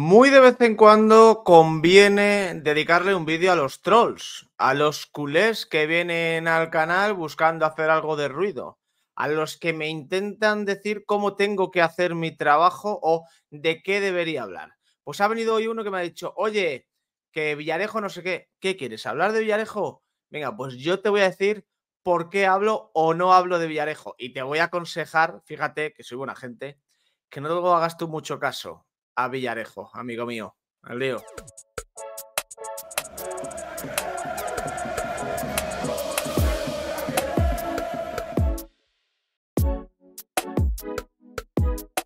Muy de vez en cuando conviene dedicarle un vídeo a los trolls, a los culés que vienen al canal buscando hacer algo de ruido, a los que me intentan decir cómo tengo que hacer mi trabajo o de qué debería hablar. Pues ha venido hoy uno que me ha dicho, oye, que Villarejo no sé qué, ¿qué quieres? ¿Hablar de Villarejo? Venga, pues yo te voy a decir por qué hablo o no hablo de Villarejo y te voy a aconsejar, fíjate que soy buena gente, que no hagas tú mucho caso, a Villarejo, amigo mío. Al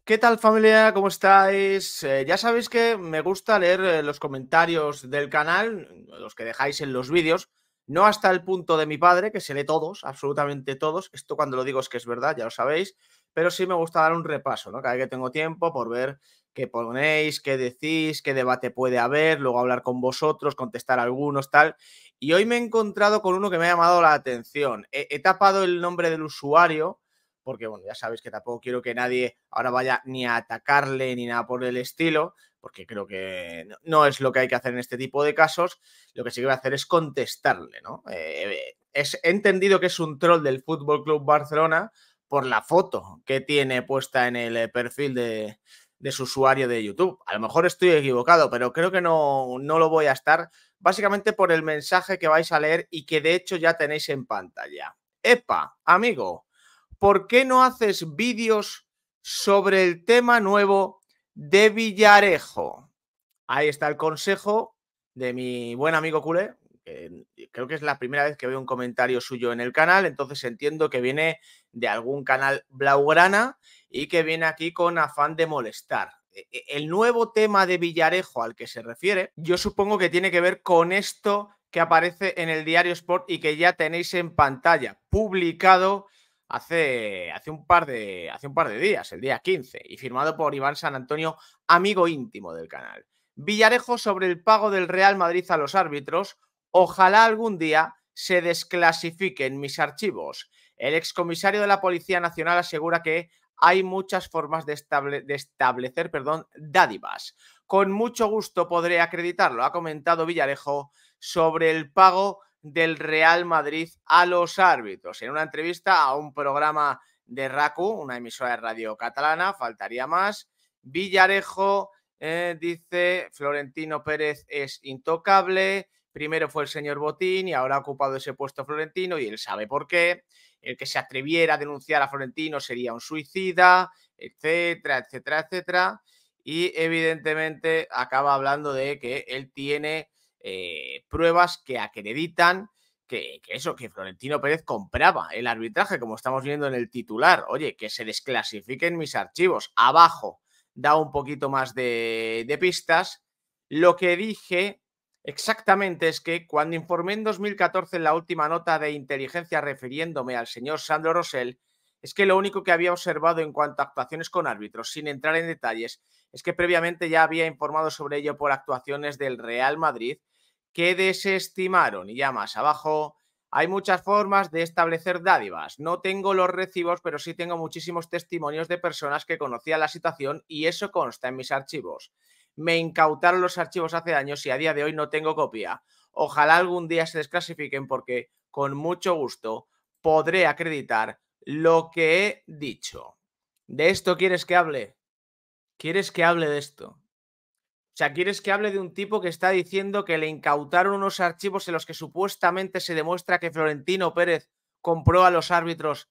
¿Qué tal familia? ¿Cómo estáis? Eh, ya sabéis que me gusta leer eh, los comentarios del canal, los que dejáis en los vídeos, no hasta el punto de mi padre, que se lee todos, absolutamente todos. Esto cuando lo digo es que es verdad, ya lo sabéis pero sí me gusta dar un repaso, ¿no? Cada vez que tengo tiempo por ver qué ponéis, qué decís, qué debate puede haber, luego hablar con vosotros, contestar algunos, tal. Y hoy me he encontrado con uno que me ha llamado la atención. He, tapado el nombre del usuario, porque bueno, ya sabéis que tampoco quiero que nadie ahora vaya ni a atacarle ni nada por el estilo, porque creo que no, es lo que hay que hacer en este tipo de casos. Lo que sí que voy a hacer es contestarle, ¿no? Eh, es, he entendido que es un troll del Fútbol Club Barcelona, por la foto que tiene puesta en el eh, perfil de, su usuario de YouTube. A lo mejor estoy equivocado, pero creo que no, no lo voy a estar, básicamente por el mensaje que vais a leer y que de hecho ya tenéis en pantalla. Epa, amigo, ¿por qué no haces vídeos sobre el tema nuevo de Villarejo? Ahí está el consejo de mi buen amigo culé, creo que es la primera vez que veo un comentario suyo en el canal, entonces entiendo que viene de algún canal blaugrana y que viene aquí con afán de molestar. E, e, el nuevo tema de Villarejo al que se refiere, yo supongo que tiene que ver con esto que aparece en el diario Sport y que ya tenéis en pantalla, publicado hace, hace, un, par de, hace un par de días, el día 15, y firmado por Iván San Antonio, amigo íntimo del canal. Villarejo sobre el pago del Real Madrid a los árbitros, Ojalá algún día se desclasifiquen mis archivos. El excomisario de la Policía Nacional asegura que hay muchas formas de, establecer perdón, dádivas. Con mucho gusto podré acreditarlo, ha comentado Villarejo sobre el pago del Real Madrid a los árbitros. En una entrevista a un programa de RACU, una emisora de radio catalana, faltaría más. Villarejo eh, dice, Florentino Pérez es intocable, Primero fue el señor Botín y ahora ha ocupado ese puesto Florentino y él sabe por qué. El que se atreviera a denunciar a Florentino sería un suicida, etcétera, etcétera, etcétera. Y evidentemente acaba hablando de que él tiene eh, pruebas que acreditan que, eso, que Florentino Pérez compraba el arbitraje, como estamos viendo en el titular. Oye, que se desclasifiquen mis archivos. Abajo da un poquito más de pistas. Lo que dije Exactamente, es que cuando informé en 2014 en la última nota de inteligencia refiriéndome al señor Sandro Rosell, es que lo único que había observado en cuanto a actuaciones con árbitros, sin entrar en detalles, es que previamente ya había informado sobre ello por actuaciones del Real Madrid que desestimaron. Y ya más abajo, hay muchas formas de establecer dádivas. No tengo los recibos, pero sí tengo muchísimos testimonios de personas que conocían la situación y eso consta en mis archivos me incautaron los archivos hace años y a día de hoy no tengo copia. Ojalá algún día se desclasifiquen porque con mucho gusto podré acreditar lo que he dicho. ¿De esto quieres que hable? ¿Quieres que hable de esto? O sea, ¿quieres que hable de un tipo que está diciendo que le incautaron unos archivos en los que supuestamente se demuestra que Florentino Pérez compró a los árbitros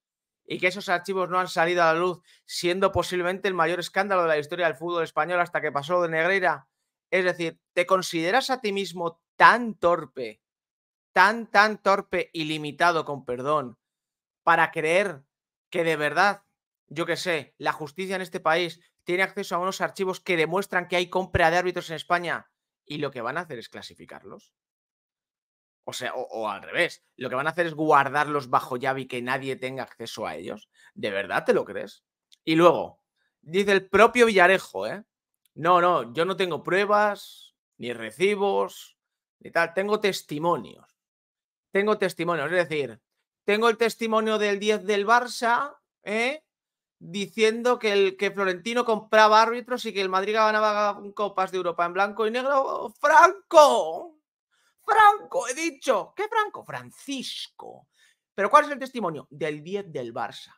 y que esos archivos no han salido a la luz, siendo posiblemente el mayor escándalo de la historia del fútbol español hasta que pasó lo de Negreira. Es decir, ¿te consideras a ti mismo tan torpe, tan, tan torpe y limitado, con perdón, para creer que de verdad, yo qué sé, la justicia en este país tiene acceso a unos archivos que demuestran que hay compra de árbitros en España y lo que van a hacer es clasificarlos? O sea, o, al revés. Lo que van a hacer es guardarlos bajo llave y que nadie tenga acceso a ellos. ¿De verdad te lo crees? Y luego, dice el propio Villarejo, ¿eh? No, no, yo no tengo pruebas, ni recibos, ni tal. Tengo testimonios. Tengo testimonios. Es decir, tengo el testimonio del 10 del Barça, ¿eh? Diciendo que el que Florentino compraba árbitros y que el Madrid ganaba copas de Europa en blanco y negro. ¡Franco! Franco, he dicho. ¿Qué Franco? Francisco. Pero ¿cuál es el testimonio? Del 10 del Barça.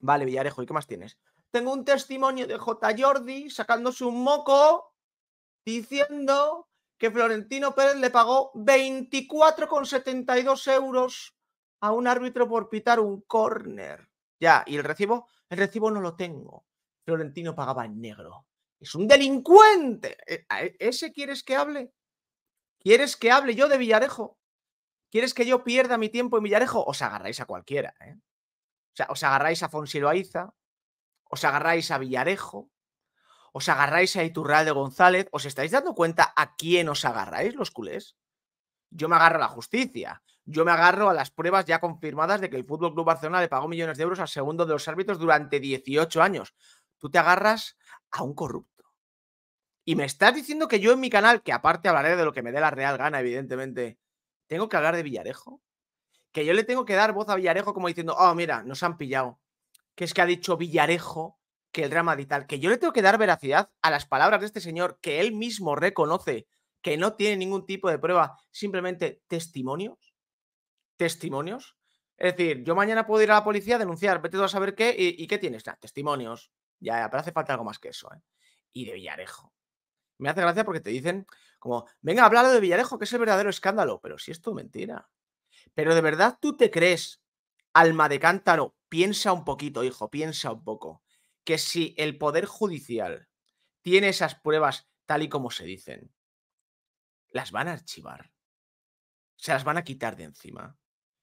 Vale, Villarejo, ¿y qué más tienes? Tengo un testimonio de J. Jordi sacándose un moco diciendo que Florentino Pérez le pagó 24,72 euros a un árbitro por pitar un córner. Ya, ¿y el recibo? El recibo no lo tengo. Florentino pagaba en negro. Es un delincuente. Eh, eh, ¿Ese quieres que hable? ¿Quieres que hable yo de Villarejo? ¿Quieres que yo pierda mi tiempo en Villarejo? Os agarráis a cualquiera, ¿eh? O sea, os agarráis a Fonsi Loaiza, os agarráis a Villarejo, os agarráis a Iturralde González. ¿Os estáis dando cuenta a quién os agarráis los culés? Yo me agarro a la justicia, yo me agarro a las pruebas ya confirmadas de que el Fútbol Club Barcelona le pagó millones de euros al segundo de los árbitros durante 18 años. Tú te agarras a un corrupto. Y me estás diciendo que yo en mi canal, que aparte hablaré de lo que me dé la real gana, evidentemente, tengo que hablar de Villarejo. Que yo le tengo que dar voz a Villarejo como diciendo, oh, mira, nos han pillado. Que es que ha dicho Villarejo que el drama digital, tal. Que yo le tengo que dar veracidad a las palabras de este señor que él mismo reconoce que no tiene ningún tipo de prueba, simplemente testimonios. Testimonios. Es decir, yo mañana puedo ir a la policía a denunciar, vete tú a saber qué y, qué tienes. testimonios. Ya, ya, pero hace falta algo más que eso. ¿eh? Y de Villarejo me hace gracia porque te dicen como, venga, hablado de Villarejo, que es el verdadero escándalo, pero si es tu mentira. Pero de verdad tú te crees, alma de cántaro, piensa un poquito, hijo, piensa un poco, que si el Poder Judicial tiene esas pruebas tal y como se dicen, las van a archivar, se las van a quitar de encima,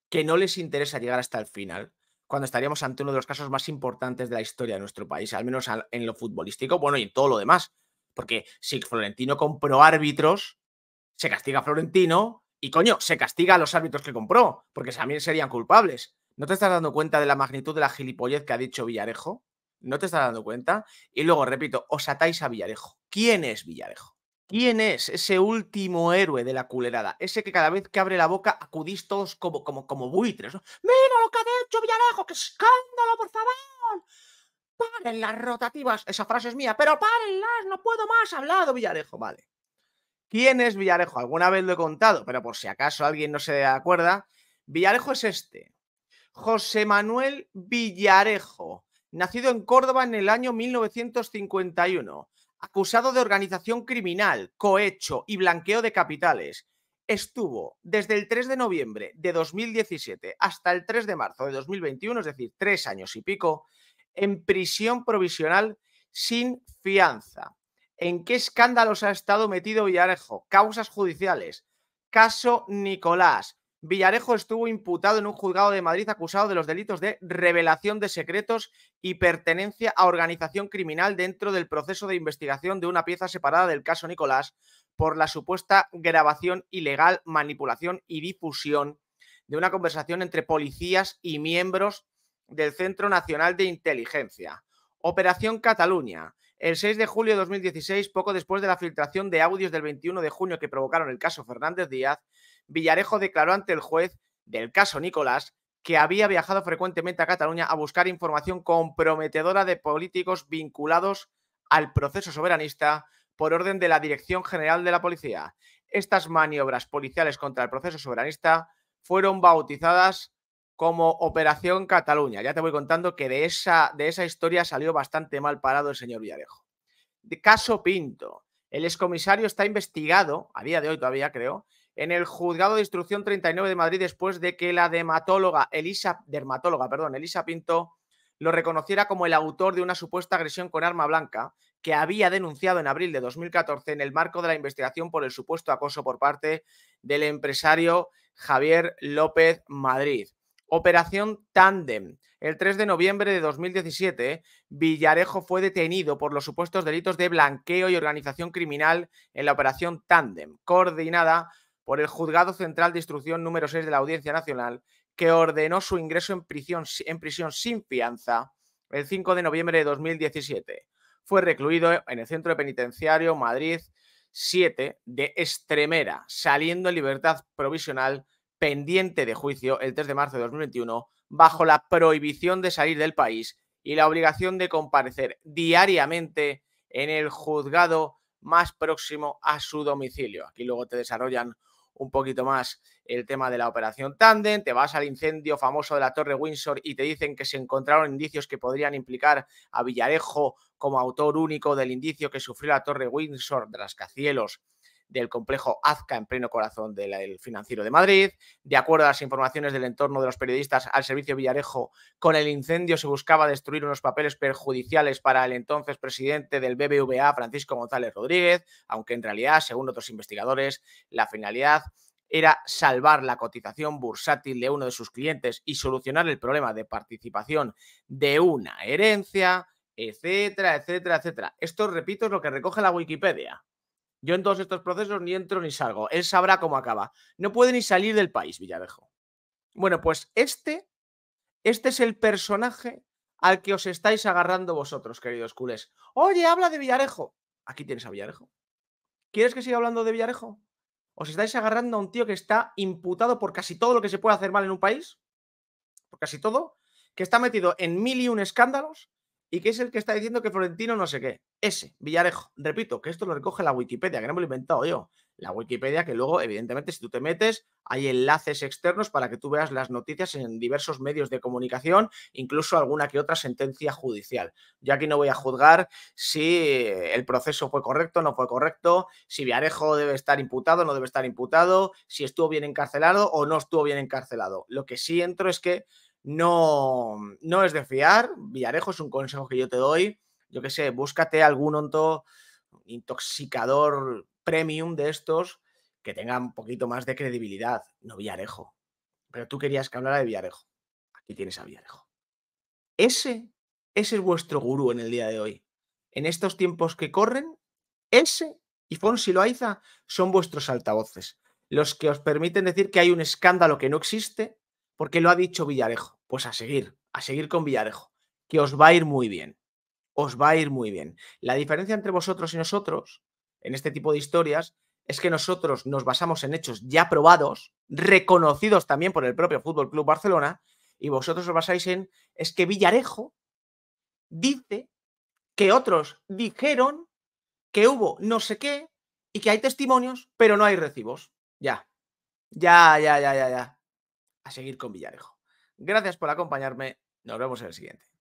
que no les interesa llegar hasta el final, cuando estaríamos ante uno de los casos más importantes de la historia de nuestro país, al menos en lo futbolístico, bueno, y en todo lo demás, porque si Florentino compró árbitros, se castiga a Florentino y coño, se castiga a los árbitros que compró, porque también serían culpables. ¿No te estás dando cuenta de la magnitud de la gilipollez que ha dicho Villarejo? ¿No te estás dando cuenta? Y luego, repito, os atáis a Villarejo. ¿Quién es Villarejo? ¿Quién es ese último héroe de la culerada? Ese que cada vez que abre la boca acudís todos como, como, como buitres. ¡Mira lo que ha dicho Villarejo! ¡Qué escándalo, por favor! paren las rotativas, esa frase es mía, pero párenlas, no puedo más, hablado Villarejo, vale. ¿Quién es Villarejo? Alguna vez lo he contado, pero por si acaso alguien no se acuerda, Villarejo es este. José Manuel Villarejo, nacido en Córdoba en el año 1951, acusado de organización criminal, cohecho y blanqueo de capitales. Estuvo desde el 3 de noviembre de 2017 hasta el 3 de marzo de 2021, es decir, tres años y pico, en prisión provisional sin fianza. ¿En qué escándalos ha estado metido Villarejo? Causas judiciales. Caso Nicolás. Villarejo estuvo imputado en un juzgado de Madrid acusado de los delitos de revelación de secretos y pertenencia a organización criminal dentro del proceso de investigación de una pieza separada del caso Nicolás por la supuesta grabación ilegal, manipulación y difusión de una conversación entre policías y miembros del Centro Nacional de Inteligencia. Operación Cataluña. El 6 de julio de 2016, poco después de la filtración de audios del 21 de junio que provocaron el caso Fernández Díaz, Villarejo declaró ante el juez del caso Nicolás que había viajado frecuentemente a Cataluña a buscar información comprometedora de políticos vinculados al proceso soberanista por orden de la Dirección General de la Policía. Estas maniobras policiales contra el proceso soberanista fueron bautizadas como Operación Cataluña. Ya te voy contando que de esa, de esa historia salió bastante mal parado el señor Villarejo. De caso Pinto. El excomisario está investigado, a día de hoy todavía creo, en el juzgado de instrucción 39 de Madrid después de que la dermatóloga Elisa, dermatóloga, perdón, Elisa Pinto lo reconociera como el autor de una supuesta agresión con arma blanca que había denunciado en abril de 2014 en el marco de la investigación por el supuesto acoso por parte del empresario Javier López Madrid. Operación Tandem. El 3 de noviembre de 2017, ¿eh? Villarejo fue detenido por los supuestos delitos de blanqueo y organización criminal en la Operación Tandem, coordinada por el Juzgado Central de Instrucción número 6 de la Audiencia Nacional, que ordenó su ingreso en prisión, en prisión sin fianza el 5 de noviembre de 2017. Fue recluido en el Centro Penitenciario Madrid 7 de Extremera, saliendo en libertad provisional pendiente de juicio el 3 de marzo de 2021 bajo la prohibición de salir del país y la obligación de comparecer diariamente en el juzgado más próximo a su domicilio. Aquí luego te desarrollan un poquito más el tema de la operación Tandem, te vas al incendio famoso de la Torre Windsor y te dicen que se encontraron indicios que podrían implicar a Villarejo como autor único del indicio que sufrió la Torre Windsor de rascacielos del complejo Azca en pleno corazón del financiero de Madrid. De acuerdo a las informaciones del entorno de los periodistas al servicio Villarejo, con el incendio se buscaba destruir unos papeles perjudiciales para el entonces presidente del BBVA, Francisco González Rodríguez, aunque en realidad, según otros investigadores, la finalidad era salvar la cotización bursátil de uno de sus clientes y solucionar el problema de participación de una herencia, etcétera, etcétera, etcétera. Esto, repito, es lo que recoge la Wikipedia. Yo en todos estos procesos ni entro ni salgo. Él sabrá cómo acaba. No puede ni salir del país, Villarejo. Bueno, pues este, este es el personaje al que os estáis agarrando vosotros, queridos culés. Oye, habla de Villarejo. Aquí tienes a Villarejo. ¿Quieres que siga hablando de Villarejo? ¿Os estáis agarrando a un tío que está imputado por casi todo lo que se puede hacer mal en un país? Por casi todo. Que está metido en mil y un escándalos y qué es el que está diciendo que Florentino no sé qué. Ese, Villarejo. Repito, que esto lo recoge la Wikipedia, que no me lo he inventado yo. La Wikipedia que luego, evidentemente, si tú te metes, hay enlaces externos para que tú veas las noticias en diversos medios de comunicación, incluso alguna que otra sentencia judicial. Yo aquí no voy a juzgar si eh, el proceso fue correcto, o no fue correcto, si Villarejo debe estar imputado, o no debe estar imputado, si estuvo bien encarcelado o no estuvo bien encarcelado. Lo que sí entro es que no, no es de fiar. Villarejo es un consejo que yo te doy. Yo qué sé, búscate algún onto intoxicador premium de estos que tenga un poquito más de credibilidad. No Villarejo. Pero tú querías que hablara de Villarejo. Aquí tienes a Villarejo. Ese, ese es vuestro gurú en el día de hoy. En estos tiempos que corren, ese y Fonsi Loaiza son vuestros altavoces. Los que os permiten decir que hay un escándalo que no existe porque lo ha dicho Villarejo pues a seguir, a seguir con Villarejo, que os va a ir muy bien. Os va a ir muy bien. La diferencia entre vosotros y nosotros en este tipo de historias es que nosotros nos basamos en hechos ya probados, reconocidos también por el propio Fútbol Club Barcelona, y vosotros os basáis en es que Villarejo dice que otros dijeron que hubo no sé qué y que hay testimonios, pero no hay recibos. Ya. Ya, ya, ya, ya, ya. A seguir con Villarejo. Gracias por acompañarme. Nos vemos en el siguiente.